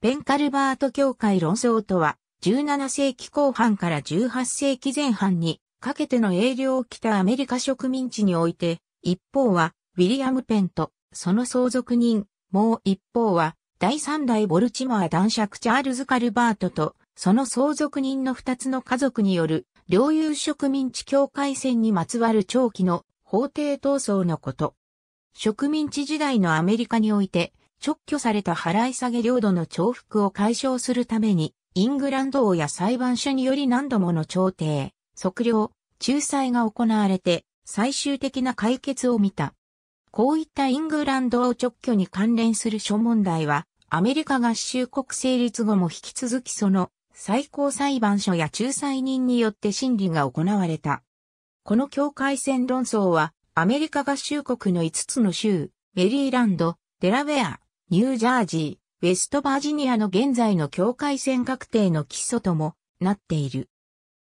ペンカルバート教会論争とは、17世紀後半から18世紀前半にかけての営業を来たアメリカ植民地において、一方はウィリアム・ペンとその相続人、もう一方は第三代ボルチモア男爵チャールズ・カルバートとその相続人の二つの家族による領有植民地境界線にまつわる長期の法廷闘争のこと。植民地時代のアメリカにおいて、直挙された払い下げ領土の重複を解消するために、イングランド王や裁判所により何度もの調停、測量、仲裁が行われて、最終的な解決を見た。こういったイングランド王直挙に関連する諸問題は、アメリカ合衆国成立後も引き続きその最高裁判所や仲裁人によって審理が行われた。この境界線論争はアメリカ合衆国の5つの州、メリーランド、デラウェア、ニュージャージー、ウェストバージニアの現在の境界線確定の基礎ともなっている。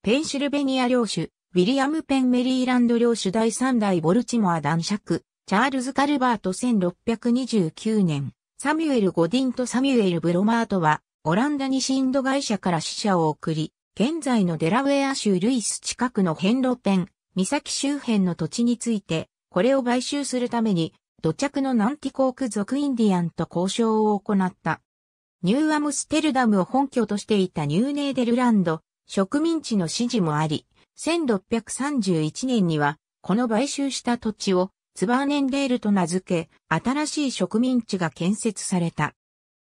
ペンシルベニア領主、ウィリアム・ペン・メリーランド領主第3代ボルチモア男爵、チャールズ・カルバート1629年、サミュエル・ゴディンとサミュエル・ブロマートは、オランダ西インド会社から死者を送り、現在のデラウェア州ルイス近くのン路ペン、岬周辺の土地について、これを買収するために土着のナンティコーク族インディアンと交渉を行った。ニューアムステルダムを本拠としていたニューネーデルランド、植民地の支持もあり、1631年には、この買収した土地を、ツバーネンデールと名付け、新しい植民地が建設された。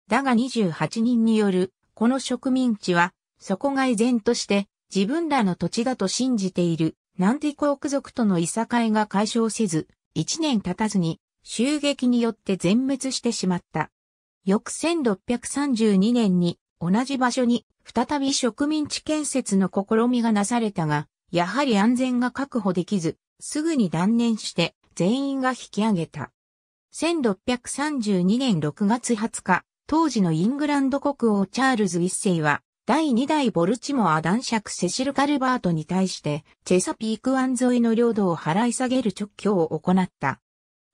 だが28人による、この植民地は、そこが依然として、自分らの土地だと信じている、ナンティコーク族とのいさかいが解消せず、1年経たずに、襲撃によって全滅してしまった。翌1632年に同じ場所に再び植民地建設の試みがなされたが、やはり安全が確保できず、すぐに断念して全員が引き上げた。1632年6月20日、当時のイングランド国王チャールズ一世は、第2代ボルチモア男爵セシル・カルバートに対して、チェサピーク湾沿いの領土を払い下げる直挙を行った。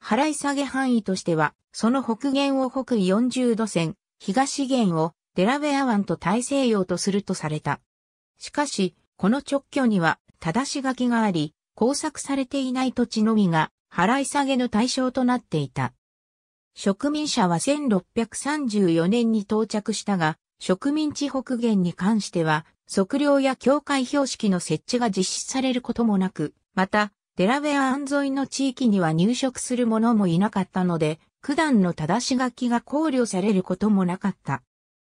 払い下げ範囲としては、その北限を北緯40度線、東限をデラウェア湾と大西洋とするとされた。しかし、この直挙には、正し書きがあり、工作されていない土地のみが、払い下げの対象となっていた。植民者は1634年に到着したが、植民地北限に関しては、測量や境界標識の設置が実施されることもなく、また、デラウェア安沿いの地域には入植する者もいなかったので、九段の正し書きが考慮されることもなかった。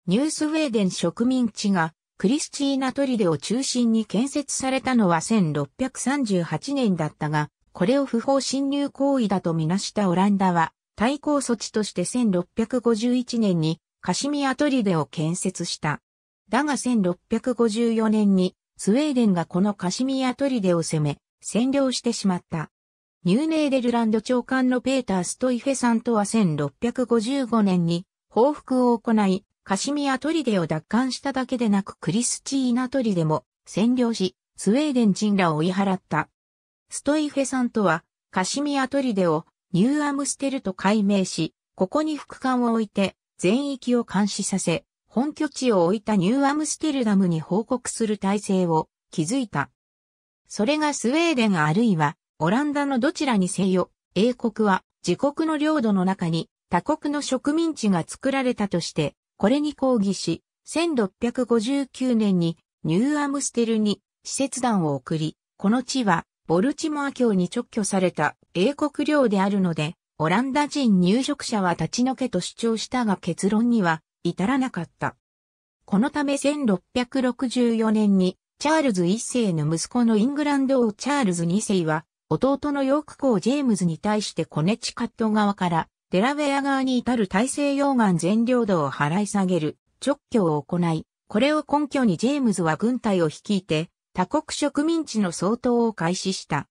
ニュースウェーデン植民地がクリスチーナトリデを中心に建設されたのは1638年だったが、これを不法侵入行為だとみなしたオランダは、対抗措置として1651年にカシミアトリデを建設した。だが1654年にスウェーデンがこのカシミアトリデを攻め、占領してしまった。ニューネーデルランド長官のペーター・ストイフェさんとは1655年に報復を行い、カシミアトリデを奪還しただけでなくクリスチーナトリデも占領し、スウェーデン人らを追い払った。ストイフェさんとは、カシミアトリデをニューアムステルと改名し、ここに副官を置いて全域を監視させ、本拠地を置いたニューアムステルダムに報告する体制を築いた。それがスウェーデンあるいはオランダのどちらにせよ、英国は自国の領土の中に他国の植民地が作られたとして、これに抗議し、1659年にニューアムステルに使節団を送り、この地はボルチモア教に直挙された英国領であるので、オランダ人入植者は立ち退けと主張したが結論には至らなかった。このため1664年にチャールズ一世の息子のイングランド王チャールズ二世は、弟のヨーク公ジェームズに対してコネチカット側からデラウェア側に至る大西洋岸全領土を払い下げる直挙を行い、これを根拠にジェームズは軍隊を率いて他国植民地の総統を開始した。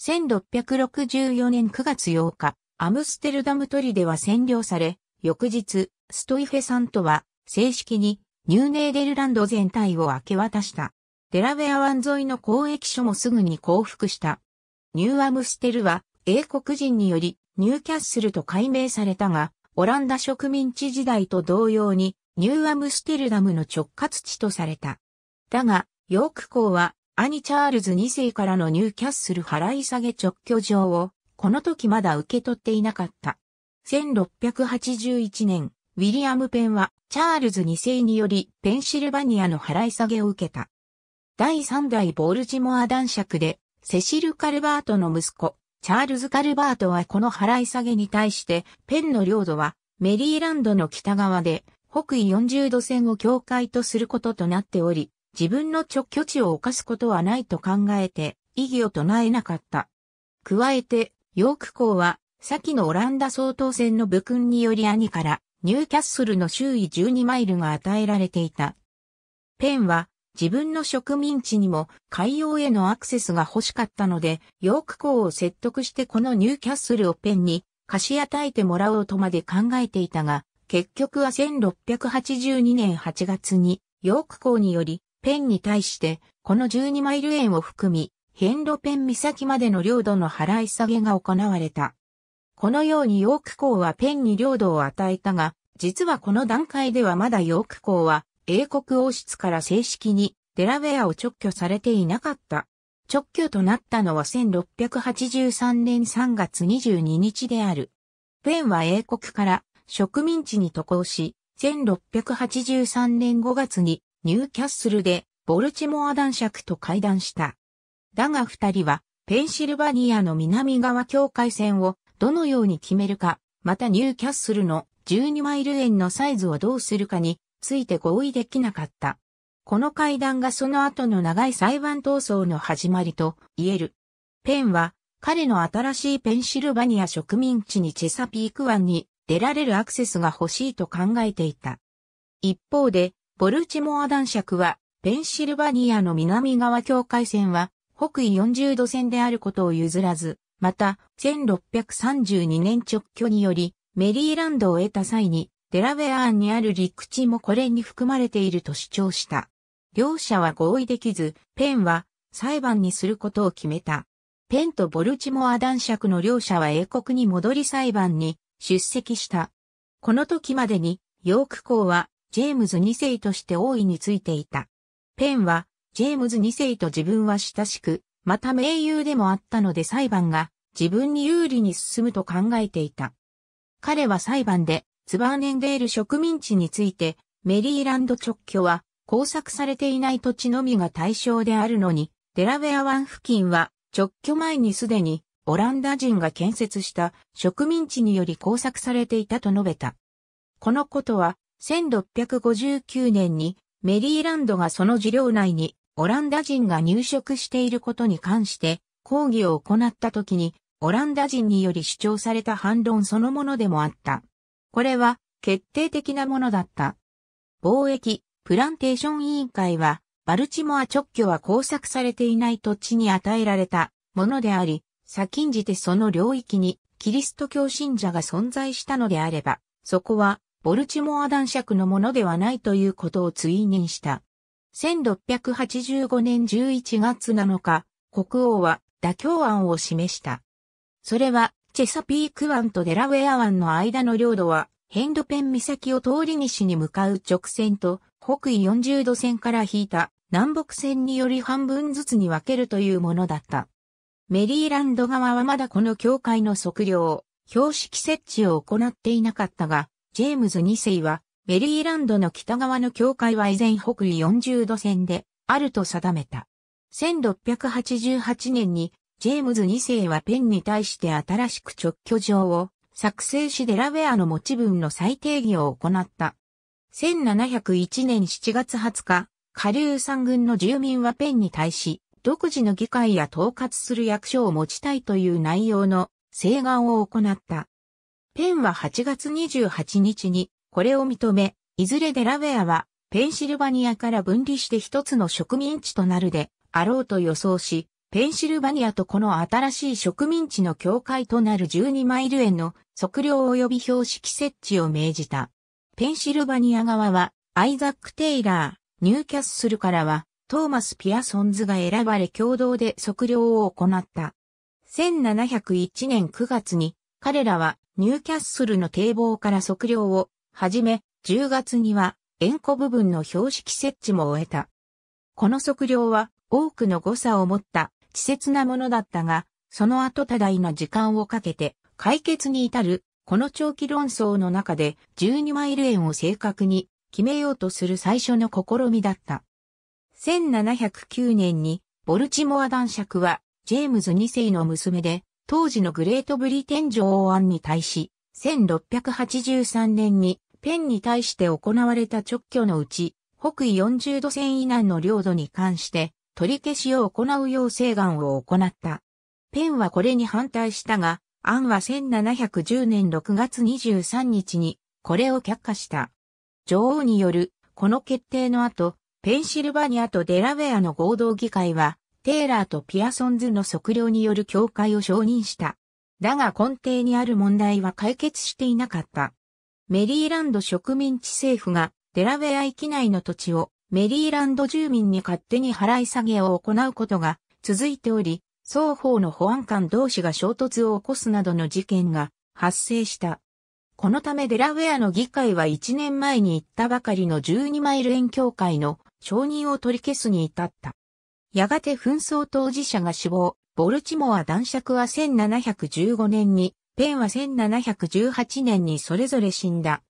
1664年9月8日、アムステルダムトリでは占領され、翌日、ストイフェさんとは正式にニューネーデルランド全体を明け渡した。デラウェア湾沿いの交易所もすぐに降伏した。ニューアムステルは英国人によりニューキャッスルと改名されたが、オランダ植民地時代と同様にニューアムステルダムの直轄地とされた。だが、ヨーク港は兄チャールズ2世からのニューキャッスル払い下げ直居状を、この時まだ受け取っていなかった。1681年、ウィリアム・ペンは、チャールズ2世により、ペンシルバニアの払い下げを受けた。第3代ボールジモア男爵で、セシル・カルバートの息子、チャールズ・カルバートはこの払い下げに対して、ペンの領土はメリーランドの北側で、北緯40度線を境界とすることとなっており、自分の直居地を犯すことはないと考えて、異議を唱えなかった。加えて、ヨーク港は、先のオランダ総統選の武勲により兄から、ニューキャッスルの周囲12マイルが与えられていた。ペンは、自分の植民地にも海洋へのアクセスが欲しかったので、ヨーク校を説得してこのニューキャッスルをペンに貸し与えてもらおうとまで考えていたが、結局は1682年8月にヨーク校によりペンに対してこの12マイル円を含み、ヘンロペン岬までの領土の払い下げが行われた。このようにヨーク校はペンに領土を与えたが、実はこの段階ではまだヨーク校は英国王室から正式にデラウェアを直挙されていなかった。直挙となったのは1683年3月22日である。ペンは英国から植民地に渡航し、1683年5月にニューキャッスルでボルチモア男爵と会談した。だが二人はペンシルバニアの南側境界線をどのように決めるか、またニューキャッスルの12マイル円のサイズをどうするかについて合意できなかった。この会談がその後の長い裁判闘争の始まりと言える。ペンは彼の新しいペンシルバニア植民地にチェサピーク湾に出られるアクセスが欲しいと考えていた。一方で、ボルチモア男爵は、ペンシルバニアの南側境界線は、北緯40度線であることを譲らず、また、1632年直挙により、メリーランドを得た際に、デラウェア案にある陸地もこれに含まれていると主張した。両者は合意できず、ペンは裁判にすることを決めた。ペンとボルチモア男爵の両者は英国に戻り裁判に出席した。この時までに、ヨーク公はジェームズ2世として王位についていた。ペンはジェームズ2世と自分は親しく、また盟友でもあったので裁判が自分に有利に進むと考えていた。彼は裁判でツバーネンデール植民地について、メリーランド直居は、工作されていない土地のみが対象であるのに、デラウェア湾付近は、直居前にすでに、オランダ人が建設した植民地により工作されていたと述べた。このことは、1659年に、メリーランドがその事業内に、オランダ人が入植していることに関して、抗議を行った時に、オランダ人により主張された反論そのものでもあった。これは決定的なものだった。貿易、プランテーション委員会は、バルチモア直居は工作されていない土地に与えられたものであり、先んじてその領域にキリスト教信者が存在したのであれば、そこはボルチモア男爵のものではないということを追認した。1685年11月7日、国王は妥協案を示した。それはチェサピーク湾とデラウェア湾の間の領土は、ヘンドペン岬を通り西に向かう直線と、北緯40度線から引いた南北線により半分ずつに分けるというものだった。メリーランド側はまだこの境界の測量、標識設置を行っていなかったが、ジェームズ2世は、メリーランドの北側の境界は依然北緯40度線で、あると定めた。1688年にジェームズ2世はペンに対して新しく直居状を作成しデラウェアの持ち分の再定義を行った。1701年7月20日、下流山軍の住民はペンに対し、独自の議会や統括する役所を持ちたいという内容の請願を行った。ペンは8月28日にこれを認め、いずれデラウェアはペンシルバニアから分離して一つの植民地となるであろうと予想し、ペンシルバニアとこの新しい植民地の境界となる12マイル円の測量及び標識設置を命じた。ペンシルバニア側は、アイザック・テイラー、ニューキャッスルからは、トーマス・ピアソンズが選ばれ共同で測量を行った。1701年9月に、彼らはニューキャッスルの堤防から測量を始め、10月には円弧部分の標識設置も終えた。この測量は多くの誤差を持った稚拙なものだったが、その後多大な時間をかけて解決に至る、この長期論争の中で12マイル円を正確に決めようとする最初の試みだった。1709年にボルチモア男爵はジェームズ2世の娘で当時のグレートブリテン女王案に対し1683年にペンに対して行われた直挙のうち北緯40度線以南の領土に関して取り消しを行う要請願を行った。ペンはこれに反対したが、アンは1710年6月23日にこれを却下した。女王によるこの決定の後、ペンシルバニアとデラウェアの合同議会は、テイラーとピアソンズの測量による境界を承認した。だが根底にある問題は解決していなかった。メリーランド植民地政府がデラウェア域内の土地をメリーランド住民に勝手に払い下げを行うことが続いており、双方の保安官同士が衝突を起こすなどの事件が発生した。このためデラウェアの議会は1年前に行ったばかりの12マイル円協会の承認を取り消すに至った。やがて紛争当事者が死亡、ボルチモア男爵は1715年に、ペンは1718年にそれぞれ死んだ。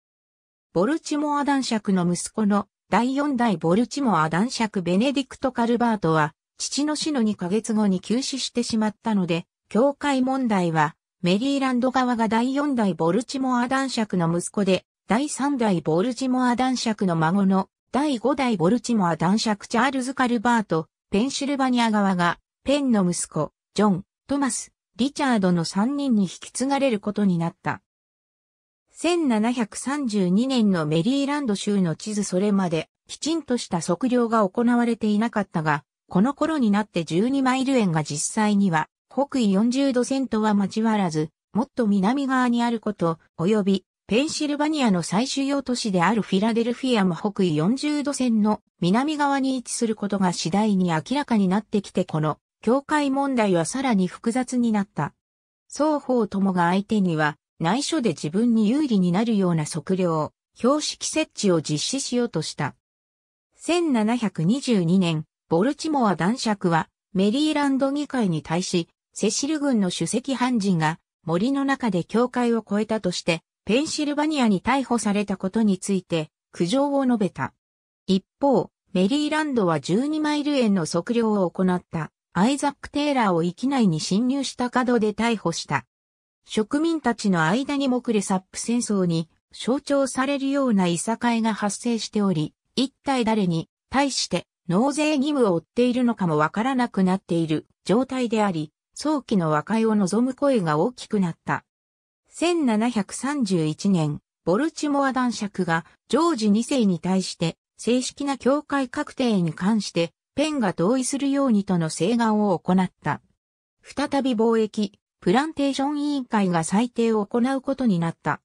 ボルチモア男爵の息子の第4代ボルチモア男爵ベネディクト・カルバートは、父の死の2ヶ月後に急死してしまったので、教会問題は、メリーランド側が第4代ボルチモア男爵の息子で、第3代ボルチモア男爵の孫の第5代ボルチモア男爵チャールズ・カルバート、ペンシルバニア側が、ペンの息子、ジョン、トマス、リチャードの3人に引き継がれることになった。1732年のメリーランド州の地図それまできちんとした測量が行われていなかったが、この頃になって12マイル円が実際には北緯40度線とは交わらず、もっと南側にあること、及びペンシルバニアの最主要都市であるフィラデルフィアも北緯40度線の南側に位置することが次第に明らかになってきてこの境界問題はさらに複雑になった。双方ともが相手には内緒で自分に有利になるような測量、標識設置を実施しようとした。1722年、ボルチモア男爵はメリーランド議会に対し、セシル軍の主席判事が森の中で境界を越えたとして、ペンシルバニアに逮捕されたことについて、苦情を述べた。一方、メリーランドは12マイル円の測量を行った、アイザック・テイラーを域内に侵入した角で逮捕した。植民たちの間にもクレサップ戦争に象徴されるようないさかいが発生しており、一体誰に対して納税義務を負っているのかもわからなくなっている状態であり、早期の和解を望む声が大きくなった。1731年、ボルチモア男爵がジョージ2世に対して正式な教会確定に関してペンが同意するようにとの請願を行った。再び貿易、プランテーション委員会が裁定を行うことになった。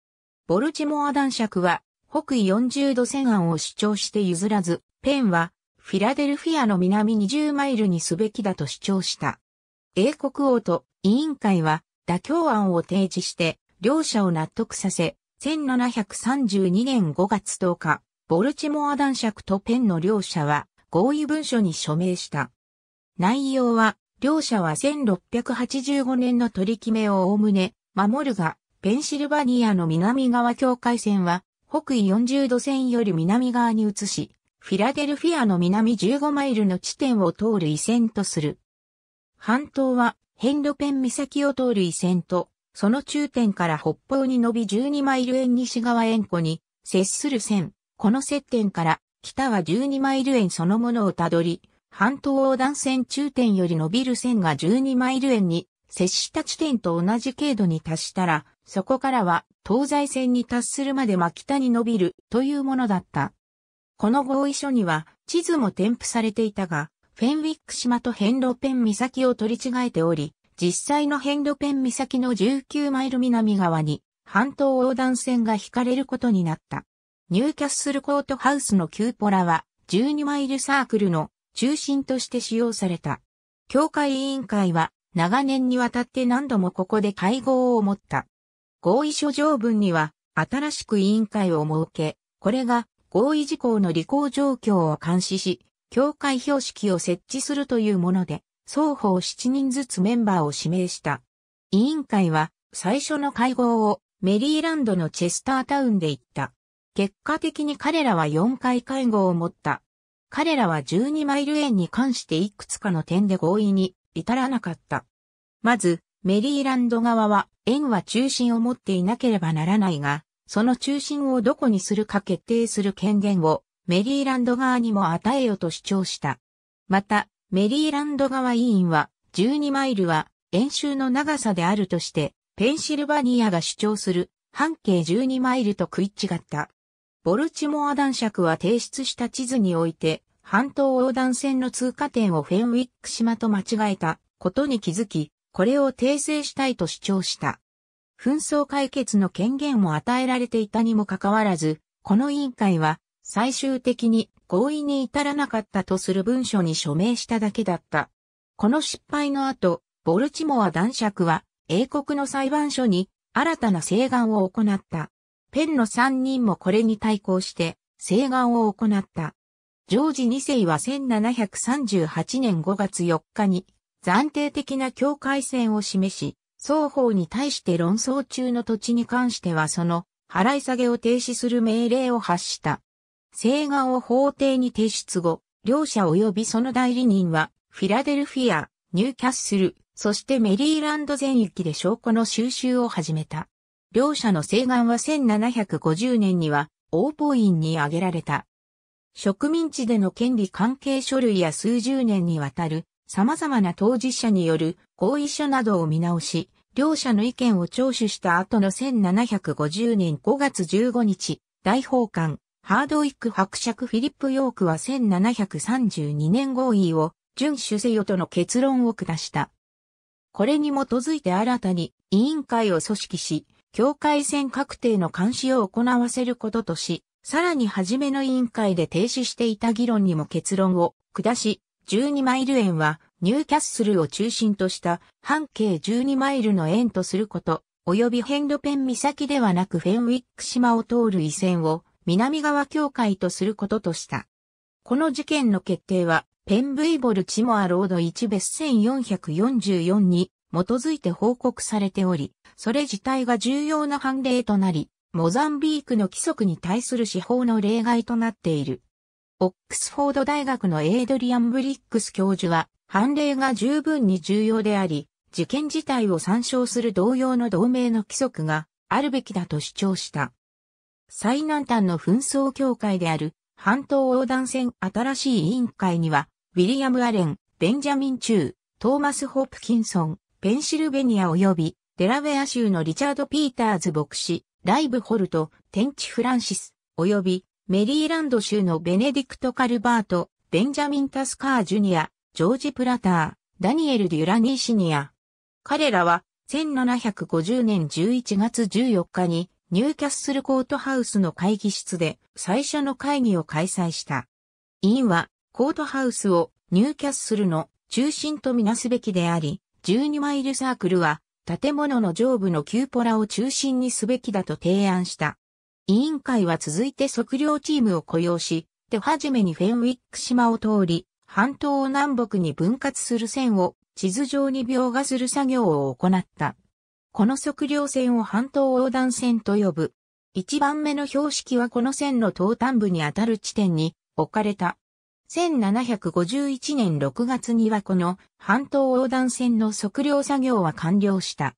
ボルチモア男爵は北緯40度線案を主張して譲らず、ペンはフィラデルフィアの南20マイルにすべきだと主張した。英国王と委員会は妥協案を提示して、両者を納得させ、1732年5月10日、ボルチモア男爵とペンの両者は合意文書に署名した。内容は両者は1685年の取り決めをおおむね守るが、ペンシルバニアの南側境界線は北緯40度線より南側に移し、フィラデルフィアの南15マイルの地点を通る移線とする。半島はヘンロペン岬を通る移線と、その中点から北方に伸び12マイル円西側円湖に接する線。この接点から北は12マイル円そのものをたどり、半島横断線中点より伸びる線が12マイル円に接した地点と同じ経度に達したら、そこからは東西線に達するまで真北に伸びるというものだった。この合意書には地図も添付されていたが、フェンウィック島とヘンロペン岬を取り違えており、実際のヘンロペン岬の19マイル南側に半島横断線が引かれることになった。ニューキャッスルコートハウスのキューポラは12マイルサークルの中心として使用された。協会委員会は長年にわたって何度もここで会合を持った。合意書条文には新しく委員会を設け、これが合意事項の履行状況を監視し、協会標識を設置するというもので、双方7人ずつメンバーを指名した。委員会は最初の会合をメリーランドのチェスタータウンで行った。結果的に彼らは4回会合を持った。彼らは12マイル円に関していくつかの点で合意に至らなかった。まず、メリーランド側は、円は中心を持っていなければならないが、その中心をどこにするか決定する権限をメリーランド側にも与えよと主張した。また、メリーランド側委員は、12マイルは円周の長さであるとして、ペンシルバニアが主張する半径12マイルと食い違った。ボルチモア男爵は提出した地図において、半島横断線の通過点をフェンウィック島と間違えたことに気づき、これを訂正したいと主張した。紛争解決の権限も与えられていたにもかかわらず、この委員会は最終的に合意に至らなかったとする文書に署名しただけだった。この失敗の後、ボルチモア男爵は英国の裁判所に新たな請願を行った。ペンの三人もこれに対抗して、請願を行った。ジョージ二世は1738年5月4日に、暫定的な境界線を示し、双方に対して論争中の土地に関してはその払い下げを停止する命令を発した。請願を法廷に提出後、両者及びその代理人は、フィラデルフィア、ニューキャッスル、そしてメリーランド全域で証拠の収集を始めた。両者の請願は1750年には王法院に挙げられた。植民地での権利関係書類や数十年にわたる様々な当事者による合意書などを見直し、両者の意見を聴取した後の1750年5月15日、大法官、ハードウィック伯爵フィリップ・ヨークは1732年合意を遵守せよとの結論を下した。これに基づいて新たに委員会を組織し、境界線確定の監視を行わせることとし、さらに初めの委員会で停止していた議論にも結論を下し、12マイル円はニューキャッスルを中心とした半径12マイルの円とすること、及びヘンドペン岬ではなくフェンウィック島を通る移線を南側境界とすることとした。この事件の決定は、ペンブイボルチモアロード1別1444に基づいて報告されており、それ自体が重要な判例となり、モザンビークの規則に対する司法の例外となっている。オックスフォード大学のエイドリアン・ブリックス教授は、判例が十分に重要であり、事件自体を参照する同様の同盟の規則があるべきだと主張した。最南端の紛争協会である半島横断線新しい委員会には、ウィリアム・アレン、ベンジャミン・チュー、トーマス・ホップキンソン、ペンシルベニア及びデラウェア州のリチャード・ピーターズ牧師、ライブ・ホルト、テンチ・フランシス、及びメリーランド州のベネディクト・カルバート、ベンジャミン・タスカー・ジュニア、ジョージ・プラター、ダニエル・デュラニー・シニア。彼らは、1750年11月14日に、ニューキャッスルコートハウスの会議室で最初の会議を開催した。委員はコートハウスをニューキャッスルの中心とみなすべきであり、12マイルサークルは建物の上部のキューポラを中心にすべきだと提案した。委員会は続いて測量チームを雇用し、手始めにフェンウィック島を通り、半島を南北に分割する線を地図上に描画する作業を行った。この測量線を半島横断線と呼ぶ。一番目の標識はこの線の東端部にあたる地点に置かれた。1751年6月にはこの半島横断線の測量作業は完了した。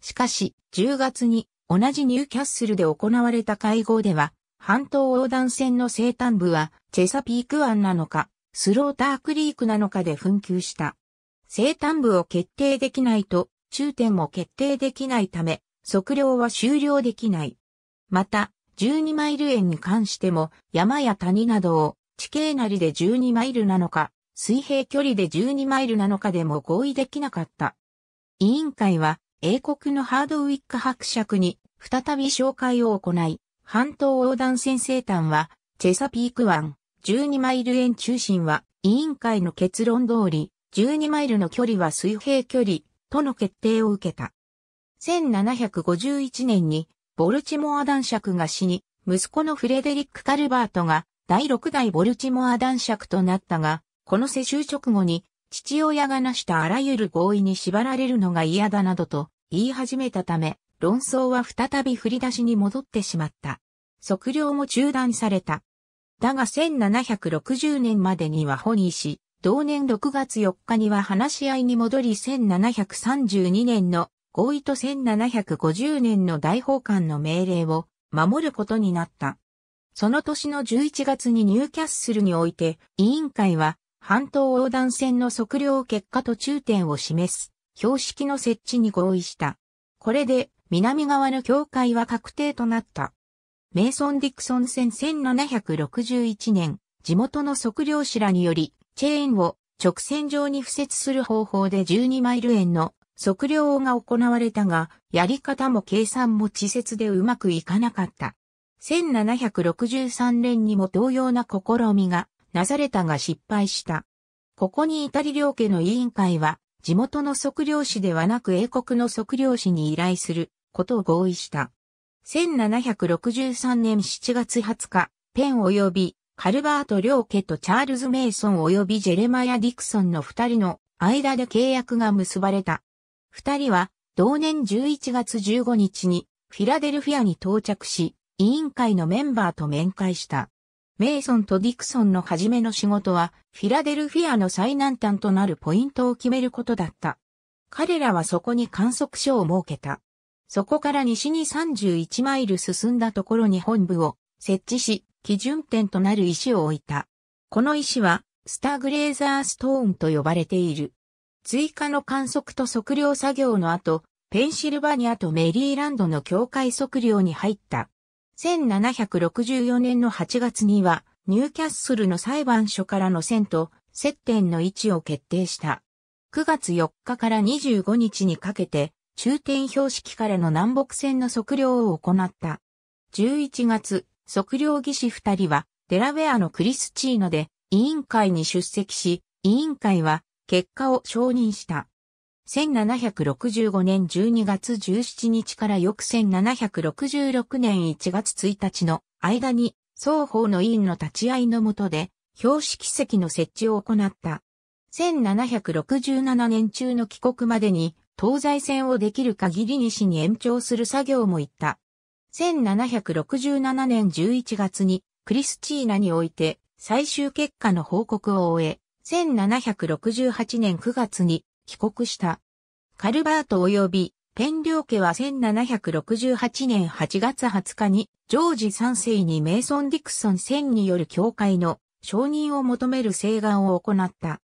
しかし、10月に同じニューキャッスルで行われた会合では、半島横断線の西端部は、チェサピーク湾なのか、スロータークリークなのかで紛糾した。西端部を決定できないと、中点も決定できないため、測量は終了できない。また、12マイル円に関しても、山や谷などを地形なりで12マイルなのか、水平距離で12マイルなのかでも合意できなかった。委員会は、英国のハードウィック伯爵に再び紹介を行い、半島横断先生端は、チェサピーク湾、12マイル円中心は、委員会の結論通り、12マイルの距離は水平距離、との決定を受けた。1751年に、ボルチモア男爵が死に、息子のフレデリック・カルバートが第六代ボルチモア男爵となったが、この世襲直後に、父親がなしたあらゆる合意に縛られるのが嫌だなどと言い始めたため、論争は再び振り出しに戻ってしまった。測量も中断された。だが1760年までにはホニーし、同年6月4日には話し合いに戻り1732年の合意と1750年の大法官の命令を守ることになった。その年の11月にニューキャッスルにおいて、委員会は、半島横断線の測量結果と中点を示す、標識の設置に合意した。これで、南側の境界は確定となった。メイソン・ディクソン線1761年、地元の測量士らにより、チェーンを直線上に付設する方法で12マイル円の測量が行われたが、やり方も計算も地節でうまくいかなかった。1763年にも同様な試みがなされたが失敗した。ここにたり両家の委員会は、地元の測量士ではなく英国の測量士に依頼することを合意した。1763年7月20日、ペン及びカルバート両家とチャールズ・メイソン及びジェレマヤ・ディクソンの二人の間で契約が結ばれた。二人は同年11月15日にフィラデルフィアに到着し、委員会のメンバーと面会した。メイソンとディクソンの初めの仕事は、フィラデルフィアの最南端となるポイントを決めることだった。彼らはそこに観測所を設けた。そこから西に31マイル進んだところに本部を設置し、基準点となる石を置いた。この石は、スターグレーザーストーンと呼ばれている。追加の観測と測量作業の後、ペンシルバニアとメリーランドの境界測量に入った。1764年の8月には、ニューキャッスルの裁判所からの線と接点の位置を決定した。9月4日から25日にかけて、中点標識からの南北線の測量を行った。11月、測量技師2人は、デラウェアのクリスチーノで、委員会に出席し、委員会は、結果を承認した。1765年12月17日から翌1766年1月1日の間に双方の委員の立ち会いのもとで標識席の設置を行った。1767年中の帰国までに東西線をできる限り西に延長する作業も行った。1767年11月にクリスチーナにおいて最終結果の報告を終え、1768年9月に帰国した。カルバート及びペン領家は1768年8月20日にジョージ3世にメイソン・ディクソン1000による教会の承認を求める請願を行った。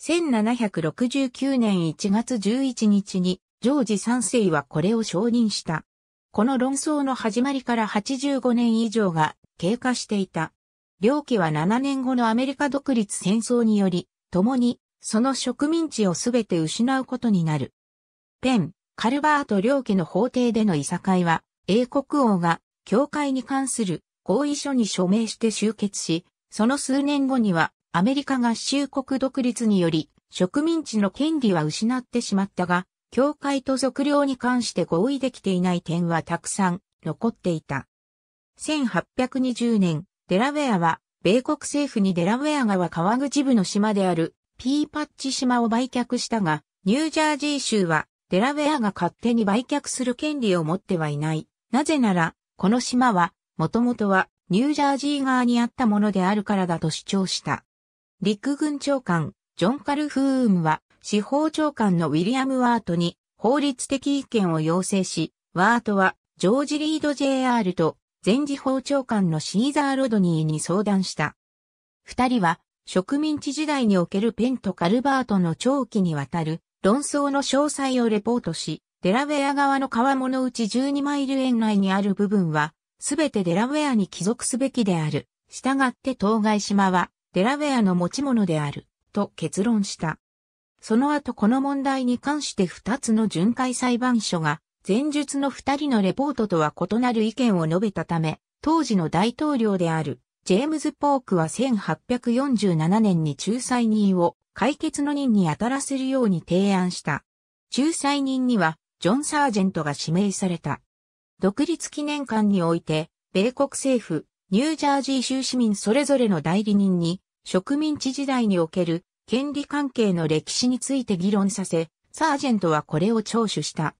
1769年1月11日にジョージ3世はこれを承認した。この論争の始まりから85年以上が経過していた。両家は7年後のアメリカ独立戦争により、共にその植民地をすべて失うことになる。ペン、カルバート両家の法廷でのいさかいは、英国王が教会に関する合意書に署名して集結し、その数年後にはアメリカ合衆国独立により植民地の権利は失ってしまったが、教会と俗領に関して合意できていない点はたくさん残っていた。1820年、デラウェアは、米国政府にデラウェア川川口部の島であるピーパッチ島を売却したが、ニュージャージー州はデラウェアが勝手に売却する権利を持ってはいない。なぜなら、この島は、もともとはニュージャージー側にあったものであるからだと主張した。陸軍長官、ジョン・カルフームは、司法長官のウィリアム・ワートに法律的意見を要請し、ワートはジョージ・リード JR と前司法長官のシーザー・ロドニーに相談した。二人は植民地時代におけるペンとカルバートの長期にわたる論争の詳細をレポートし、デラウェア側の川物内12マイル円内にある部分は、すべてデラウェアに帰属すべきである。したがって当該島は、デラウェアの持ち物である、と結論した。その後この問題に関して2つの巡回裁判所が、前述の2人のレポートとは異なる意見を述べたため、当時の大統領であるジェームズ・ポークは1847年に仲裁人を解決の任に当たらせるように提案した。仲裁人には、ジョン・サージェントが指名された。独立記念館において、米国政府、ニュージャージー州市民それぞれの代理人に、植民地時代における権利関係の歴史について議論させ、サージェントはこれを聴取した。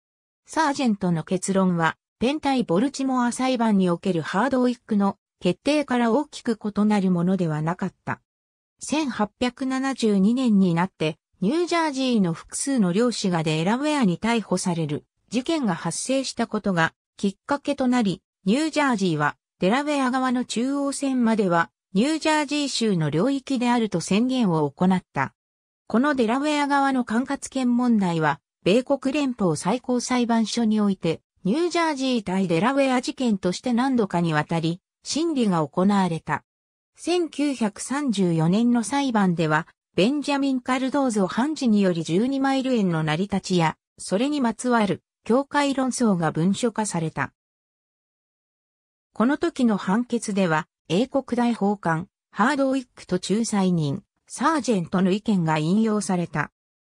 サージェントの結論は、ペンタイ・ボルチモア裁判におけるハードウィックの決定から大きく異なるものではなかった。1872年になってニュージャージーの複数の漁師がデラウェアに逮捕される事件が発生したことがきっかけとなり、ニュージャージーはデラウェア側の中央線まではニュージャージー州の領域であると宣言を行った。このデラウェア側の管轄権問題は、米国連邦最高裁判所において、ニュージャージー対デラウェア事件として何度かにわたり、審理が行われた。1934年の裁判では、ベンジャミン・カルドーゾ判事により12マイル円の成り立ちや、それにまつわる境界論争が文書化された。この時の判決では、英国大法官、ハードウィックと仲裁人、サージェントの意見が引用された。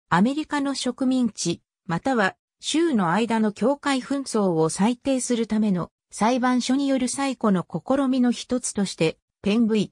アメリカの植民地、または州の間の境界紛争を裁定するための裁判所による最古の試みの一つとして、ペン V。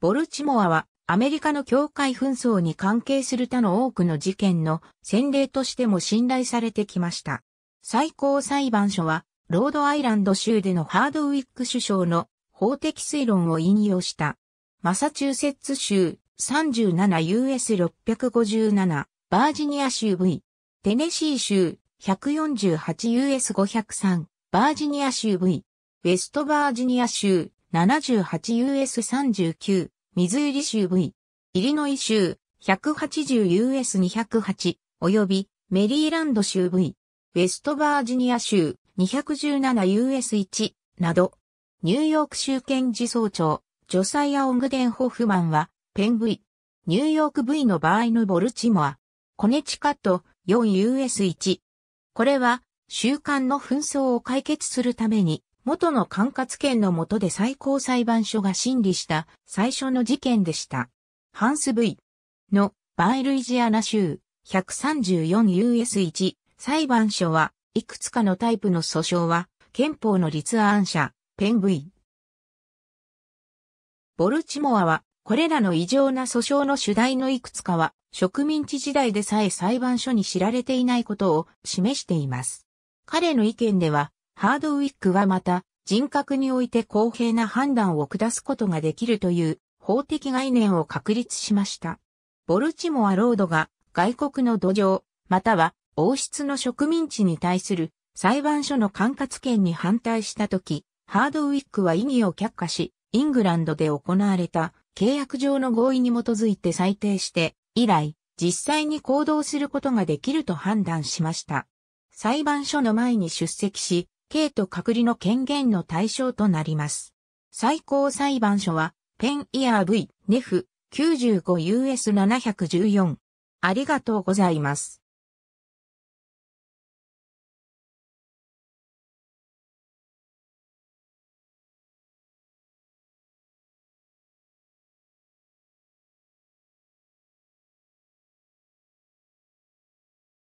ボルチモアは、アメリカの境界紛争に関係する他の多くの事件の先例としても信頼されてきました。最高裁判所は、ロードアイランド州でのハードウィック首相の法的推論を引用した。マサチューセッツ州 37US657、バージニア州 V、テネシー州 148US503、バージニア州 V、ウェストバージニア州 78US39、ミズーリ州 V、イリノイ州 180US208、よびメリーランド州 V、ウェストバージニア州 217US1 など、ニューヨーク州検事総長、ジョサイア・オングデン・ホフマンは、ペン V、ニューヨーク V の場合のボルチモア、コネチカット 4US1。これは週刊の紛争を解決するために、元の管轄権の下で最高裁判所が審理した最初の事件でした。ハンス V のバイルイジアナ州 134US1 裁判所はいくつかのタイプの訴訟は憲法の立案者ペン V。ボルチモアはこれらの異常な訴訟の主題のいくつかは植民地時代でさえ裁判所に知られていないことを示しています。彼の意見では、ハードウィックはまた、人格において公平な判断を下すことができるという法的概念を確立しました。ボルチモアロードが外国の土壌、または王室の植民地に対する裁判所の管轄権に反対したとき、ハードウィックは異議を却下し、イングランドで行われた契約上の合意に基づいて裁定して、以来、実際に行動することができると判断しました。裁判所の前に出席し、刑と隔離の権限の対象となります。最高裁判所は、ペンイヤー V、ネフ、95US714。ありがとうございます。